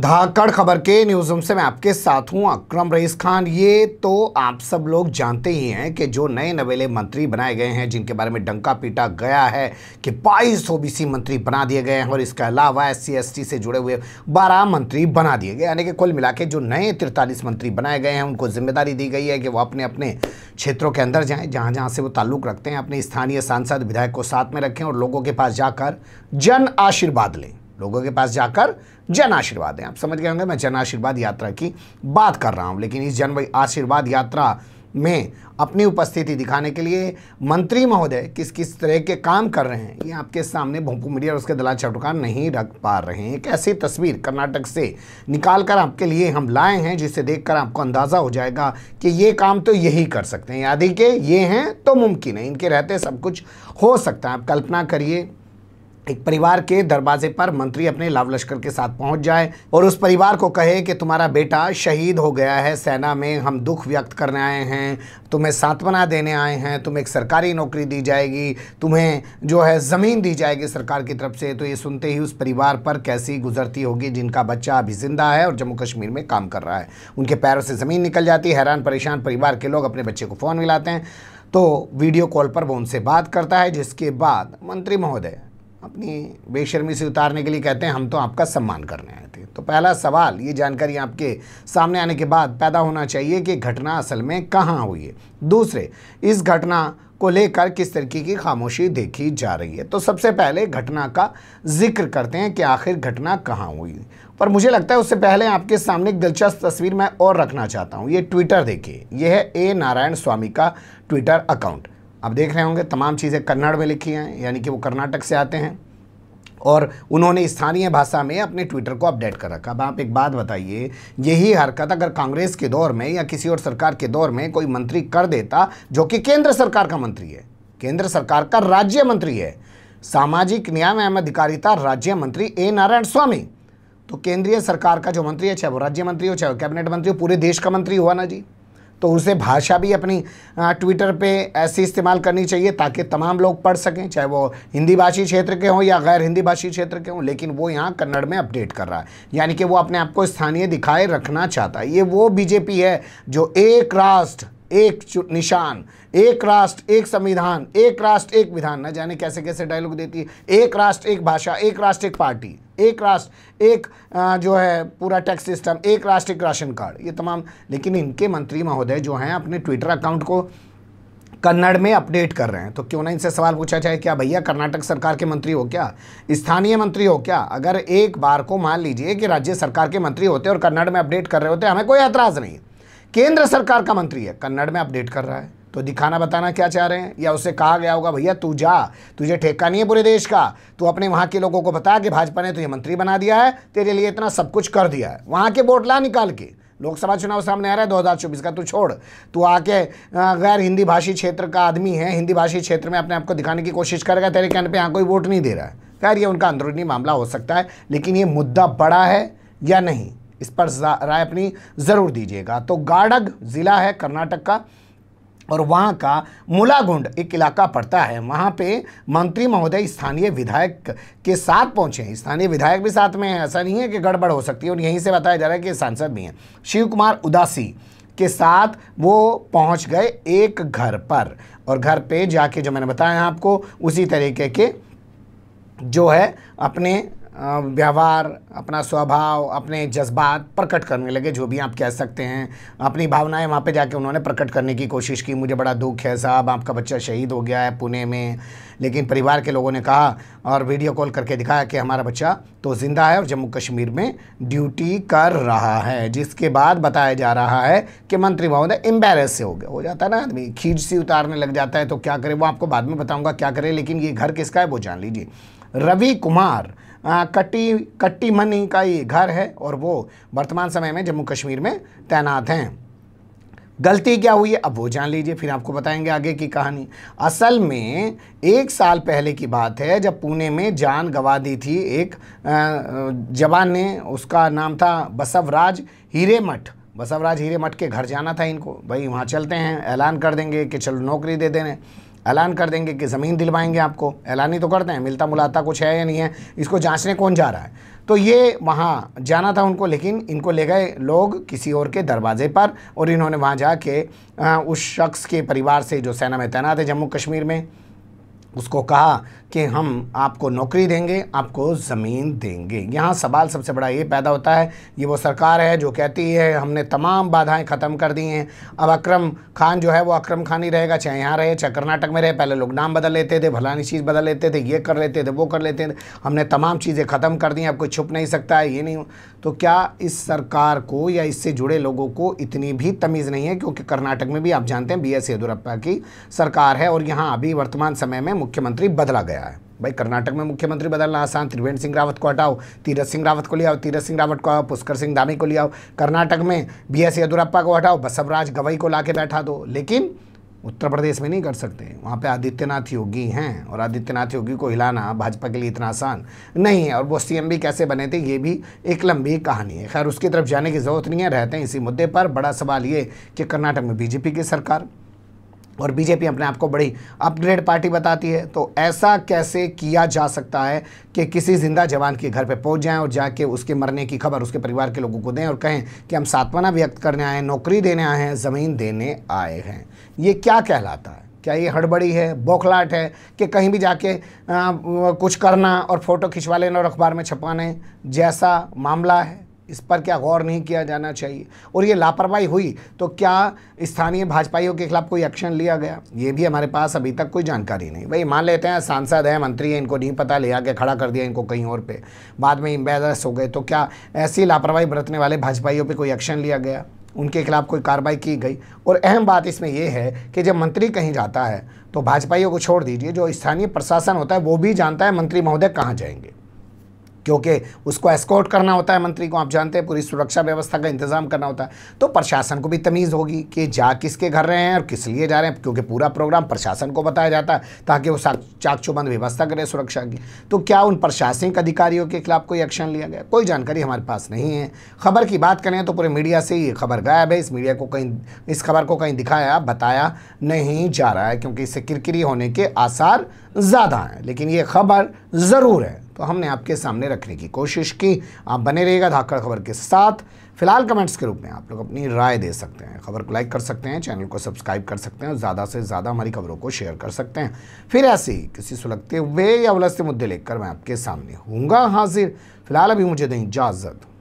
धाकड़ खबर के news room से मैं आपके साथ हूं अक्रम रईस खान ये तो आप सब लोग जानते ही हैं कि जो नए नवेले मंत्री बनाए गए हैं जिनके बारे में डंका पीटा गया है कि बाईस ओबीसी मंत्री बना दिए गए हैं और इसके अलावा एस सी से जुड़े हुए बारह मंत्री बना दिए गए यानी कि कुल मिला जो नए तिरतालीस मंत्री बनाए गए हैं उनको जिम्मेदारी दी गई है कि वो अपने अपने क्षेत्रों के अंदर जाएँ जहाँ जहाँ से वो ताल्लुक़ रखते हैं अपने स्थानीय सांसद विधायक को साथ में रखें और लोगों के पास जाकर जन आशीर्वाद लें लोगों के पास जाकर जन आशीर्वाद हैं आप समझ गए होंगे मैं जन आशीर्वाद यात्रा की बात कर रहा हूँ लेकिन इस जन आशीर्वाद यात्रा में अपनी उपस्थिति दिखाने के लिए मंत्री महोदय किस किस तरह के काम कर रहे हैं ये आपके सामने भोंपू मीडिया और उसके दलाल चौटकार नहीं रख पा रहे हैं एक ऐसी तस्वीर कर्नाटक से निकाल कर आपके लिए हम लाए हैं जिसे देखकर आपको अंदाज़ा हो जाएगा कि ये काम तो यही कर सकते हैं यदि के ये हैं तो मुमकिन है इनके रहते सब कुछ हो सकता है आप कल्पना करिए एक परिवार के दरवाजे पर मंत्री अपने लाभ लश्कर के साथ पहुंच जाए और उस परिवार को कहे कि तुम्हारा बेटा शहीद हो गया है सेना में हम दुख व्यक्त करने आए हैं तुम्हें सांत्वना देने आए हैं तुम्हें एक सरकारी नौकरी दी जाएगी तुम्हें जो है ज़मीन दी जाएगी सरकार की तरफ से तो ये सुनते ही उस परिवार पर कैसी गुजरती होगी जिनका बच्चा अभी ज़िंदा है और जम्मू कश्मीर में काम कर रहा है उनके पैरों से ज़मीन निकल जाती हैरान परेशान परिवार के लोग अपने बच्चे को फ़ोन मिलाते हैं तो वीडियो कॉल पर वो उनसे बात करता है जिसके बाद मंत्री महोदय अपनी बेशर्मी से उतारने के लिए कहते हैं हम तो आपका सम्मान करने आए थे तो पहला सवाल ये जानकारी आपके सामने आने के बाद पैदा होना चाहिए कि घटना असल में कहाँ हुई है दूसरे इस घटना को लेकर किस तरीके की खामोशी देखी जा रही है तो सबसे पहले घटना का जिक्र करते हैं कि आखिर घटना कहाँ हुई पर मुझे लगता है उससे पहले आपके सामने एक दिलचस्प तस्वीर मैं और रखना चाहता हूँ ये ट्विटर देखिए यह है ए नारायण स्वामी का ट्विटर अकाउंट आप देख रहे होंगे तमाम चीज़ें कन्नड़ में लिखी हैं यानी कि वो कर्नाटक से आते हैं और उन्होंने स्थानीय भाषा में अपने ट्विटर को अपडेट कर रखा अब आप एक बात बताइए यही हरकत अगर कांग्रेस के दौर में या किसी और सरकार के दौर में कोई मंत्री कर देता जो कि केंद्र सरकार का मंत्री है केंद्र सरकार का राज्य मंत्री है सामाजिक न्याय एवं अधिकारिता राज्य मंत्री ए नारायण स्वामी तो केंद्रीय सरकार का जो मंत्री है चाहे वो राज्य मंत्री हो चाहे वो कैबिनेट मंत्री हो पूरे देश का मंत्री हुआ ना जी तो उसे भाषा भी अपनी ट्विटर पे ऐसी इस्तेमाल करनी चाहिए ताकि तमाम लोग पढ़ सकें चाहे वो हिंदी भाषी क्षेत्र के हों या गैर हिंदी भाषी क्षेत्र के हों लेकिन वो यहाँ कन्नड़ में अपडेट कर रहा है यानी कि वो अपने आप को स्थानीय दिखाए रखना चाहता है ये वो बीजेपी है जो एक राष्ट्र एक निशान एक राष्ट्र एक संविधान एक राष्ट्र एक विधान न जाने कैसे कैसे डायलॉग देती है एक राष्ट्र एक भाषा एक राष्ट्र एक पार्टी एक राष्ट्र एक जो है पूरा टैक्स सिस्टम एक राष्ट्र एक राशन कार्ड ये तमाम लेकिन इनके मंत्री महोदय जो हैं अपने ट्विटर अकाउंट को कन्नड़ में अपडेट कर रहे हैं तो क्यों ना इनसे सवाल पूछा जाए क्या भैया कर्नाटक सरकार के मंत्री हो क्या स्थानीय मंत्री हो क्या अगर एक बार को मान लीजिए कि राज्य सरकार के मंत्री होते और कन्नड़ में अपडेट कर रहे होते हमें कोई एतराज़ नहीं केंद्र सरकार का मंत्री है कन्नड़ में अपडेट कर रहा है तो दिखाना बताना क्या चाह रहे हैं या उसे कहा गया होगा भैया तू जा तुझे ठेका नहीं है पूरे देश का तू अपने वहाँ के लोगों को बता कि भाजपा ने तुझे मंत्री बना दिया है तेरे लिए इतना सब कुछ कर दिया है वहाँ के वोट ला निकाल के लोकसभा चुनाव सामने आ रहा है 2024 का तू छोड़ तू आके गैर हिंदी भाषी क्षेत्र का आदमी है हिंदी भाषी क्षेत्र में अपने आप को दिखाने की कोशिश करेगा तेरे कहने पे यहाँ कोई वोट नहीं दे रहा है खैर ये उनका अंदरूनी मामला हो सकता है लेकिन ये मुद्दा बड़ा है या नहीं इस पर राय अपनी ज़रूर दीजिएगा तो गाड़ग ज़िला है कर्नाटक का और वहाँ का मुलागुंड एक इलाका पड़ता है वहाँ पे मंत्री महोदय स्थानीय विधायक के साथ पहुँचे हैं स्थानीय विधायक भी साथ में है ऐसा नहीं है कि गड़बड़ हो सकती है और यहीं से बताया जा रहा है कि सांसद भी हैं शिव कुमार उदासी के साथ वो पहुँच गए एक घर पर और घर पे जाके जो मैंने बताया आपको उसी तरीके के जो है अपने व्यवहार अपना स्वभाव अपने जज्बात प्रकट करने लगे जो भी आप कह सकते हैं अपनी भावनाएं वहाँ पे जाके उन्होंने प्रकट करने की कोशिश की मुझे बड़ा दुख है साहब आपका बच्चा शहीद हो गया है पुणे में लेकिन परिवार के लोगों ने कहा और वीडियो कॉल करके दिखाया कि हमारा बच्चा तो ज़िंदा है और जम्मू कश्मीर में ड्यूटी कर रहा है जिसके बाद बताया जा रहा है कि मंत्री महोदय एम्बेरस से हो गया हो जाता है ना आदमी खींच सी उतारने लग जाता है तो क्या करे वो आपको बाद में बताऊँगा क्या करे लेकिन ये घर किसका है वो जान लीजिए रवि कुमार आ, कट्टी कट्टी मन का ये घर है और वो वर्तमान समय में जम्मू कश्मीर में तैनात हैं गलती क्या हुई है अब वो जान लीजिए फिर आपको बताएंगे आगे की कहानी असल में एक साल पहले की बात है जब पुणे में जान गंवा दी थी एक जवान ने उसका नाम था बसवराज हीरे मठ बसवराज हीरे मठ के घर जाना था इनको भाई वहाँ चलते हैं ऐलान कर देंगे कि चलो नौकरी दे देने ऐलान कर देंगे कि ज़मीन दिलवाएंगे आपको ऐलान ही तो करते हैं मिलता मुलाता कुछ है या नहीं है इसको जांचने कौन जा रहा है तो ये वहाँ जाना था उनको लेकिन इनको ले गए लोग किसी और के दरवाजे पर और इन्होंने वहाँ जाके उस शख्स के परिवार से जो सेना में तैनात है जम्मू कश्मीर में उसको कहा कि हम आपको नौकरी देंगे आपको ज़मीन देंगे यहाँ सवाल सबसे बड़ा ये पैदा होता है ये वो सरकार है जो कहती है हमने तमाम बाधाएं ख़त्म कर दी हैं अब अक्रम खान जो है वो अक्रम खान ही रहेगा चाहे यहाँ रहे चाहे कर्नाटक में रहे पहले लोग नाम बदल लेते थे फलानी चीज़ बदल लेते थे ये कर लेते थे वो कर लेते थे हमने तमाम चीज़ें ख़त्म कर दी अब कोई छुप नहीं सकता है ये नहीं तो क्या इस सरकार को या इससे जुड़े लोगों को इतनी भी तमीज़ नहीं है क्योंकि कर्नाटक में भी आप जानते हैं बी एस येदुरप्पा की सरकार है और यहाँ अभी वर्तमान समय में मुख्यमंत्री बदला गया है भाई कर्नाटक में मुख्यमंत्री बदलना आसान त्रिवेंद्र सिंह रावत को हटाओ तीरथ सिंह रावत को ले आओ तीरथ सिंह रावत को आओ पुष्कर सिंह धामी को ले आओ कर्नाटक में बी एस येदुरप्पा को हटाओ बसवराज गवई को ला के बैठा दो लेकिन उत्तर प्रदेश में नहीं कर सकते वहाँ पे आदित्यनाथ योगी हैं और आदित्यनाथ योगी को हिलाना भाजपा के लिए इतना आसान नहीं है और वो सीएम भी कैसे बने थे ये भी एक लंबी कहानी है खैर उसकी तरफ जाने की ज़रूरत नहीं है रहते हैं इसी मुद्दे पर बड़ा सवाल ये कि कर्नाटक में बीजेपी की सरकार और बीजेपी अपने आप को बड़ी अपग्रेड पार्टी बताती है तो ऐसा कैसे किया जा सकता है कि किसी जिंदा जवान के घर पे पहुंच जाएं और जाके उसके मरने की खबर उसके परिवार के लोगों को दें और कहें कि हम सात्वना व्यक्त करने आए हैं नौकरी देने आए हैं ज़मीन देने आए हैं ये क्या कहलाता है क्या ये हड़बड़ी है बौखलाट है कि कहीं भी जाके आ, कुछ करना और फ़ोटो खिंचवा लेना और अखबार में छपाने जैसा मामला है इस पर क्या गौर नहीं किया जाना चाहिए और ये लापरवाही हुई तो क्या स्थानीय भाजपाइयों के खिलाफ कोई एक्शन लिया गया ये भी हमारे पास अभी तक कोई जानकारी नहीं भाई मान लेते हैं सांसद हैं मंत्री हैं इनको नहीं पता ले आके खड़ा कर दिया इनको कहीं और पे बाद में एम्बेस हो गए तो क्या ऐसी लापरवाही बरतने वाले भाजपाइयों पर कोई एक्शन लिया गया उनके खिलाफ कोई कार्रवाई की गई और अहम बात इसमें यह है कि जब मंत्री कहीं जाता है तो भाजपाइयों को छोड़ दीजिए जो स्थानीय प्रशासन होता है वो भी जानता है मंत्री महोदय कहाँ जाएंगे क्योंकि उसको एस्कॉर्ट करना होता है मंत्री को आप जानते हैं पूरी सुरक्षा व्यवस्था का इंतजाम करना होता है तो प्रशासन को भी तमीज़ होगी कि जा किसके घर रहे हैं और किस लिए जा रहे हैं क्योंकि पूरा प्रोग्राम प्रशासन को बताया जाता है ताकि वो चाक चौबंद व्यवस्था करें सुरक्षा की तो क्या उन प्रशासनिक अधिकारियों के खिलाफ कोई एक्शन लिया गया कोई जानकारी हमारे पास नहीं है खबर की बात करें तो पूरे मीडिया से ये खबर गायब है इस मीडिया को कहीं इस खबर को कहीं दिखाया बताया नहीं जा रहा है क्योंकि इससे किरकिरी होने के आसार ज़्यादा हैं लेकिन ये खबर ज़रूर है तो हमने आपके सामने रखने की कोशिश की आप बने रहिएगा धाकड़ खबर के साथ फिलहाल कमेंट्स के रूप में आप लोग अपनी राय दे सकते हैं खबर को लाइक कर सकते हैं चैनल को सब्सक्राइब कर सकते हैं और ज़्यादा से ज़्यादा हमारी खबरों को शेयर कर सकते हैं फिर ऐसे ही किसी सुलगते हुए या उलझते मुद्दे लेकर मैं आपके सामने हूँगा हाजिर फिलहाल अभी मुझे दें इजाज़त